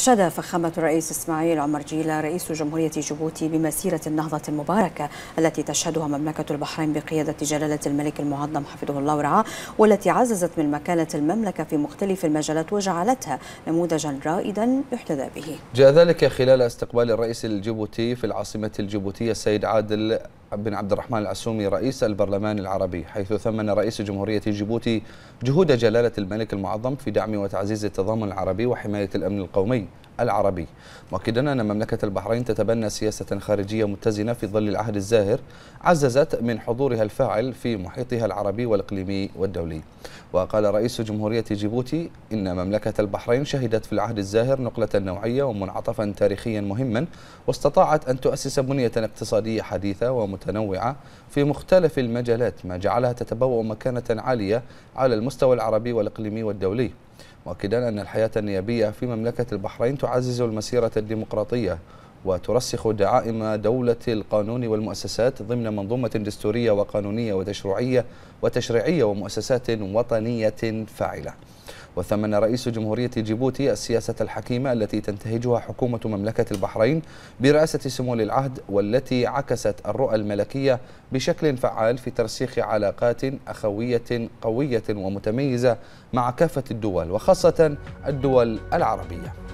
أشاد فخامة الرئيس إسماعيل عمر جيلا رئيس جمهورية جيبوتي بمسيرة النهضة المباركة التي تشهدها مملكة البحرين بقيادة جلالة الملك المعظم حفظه الله ورعاه والتي عززت من مكانة المملكة في مختلف المجالات وجعلتها نموذجا رائدا يحتذى به جاء ذلك خلال استقبال الرئيس الجيبوتي في العاصمة الجيبوتية السيد عادل بن عبد الرحمن العسومي رئيس البرلمان العربي حيث ثمن رئيس جمهورية جيبوتي جهود جلالة الملك المعظم في دعم وتعزيز التضامن العربي وحماية الأمن القومي العربي مؤكدا أن مملكة البحرين تتبنى سياسة خارجية متزنة في ظل العهد الزاهر عززت من حضورها الفاعل في محيطها العربي والإقليمي والدولي وقال رئيس جمهورية جيبوتي إن مملكة البحرين شهدت في العهد الزاهر نقلة نوعية ومنعطفا تاريخيا مهما واستطاعت أن تؤسس بنية اقتصادية حديثة ومتنوعة في مختلف المجالات ما جعلها تتبوأ مكانة عالية على المستوى العربي والإقليمي والدولي مؤكدا أن الحياة النيابية في مملكة البحرين تعزز المسيرة الديمقراطية وترسخ دعائم دولة القانون والمؤسسات ضمن منظومة دستورية وقانونية وتشريعية وتشريعية ومؤسسات وطنية فاعلة وثمن رئيس جمهورية جيبوتي السياسة الحكيمة التي تنتهجها حكومة مملكة البحرين برئاسة سمو العهد والتي عكست الرؤى الملكية بشكل فعال في ترسيخ علاقات أخوية قوية ومتميزة مع كافة الدول وخاصة الدول العربية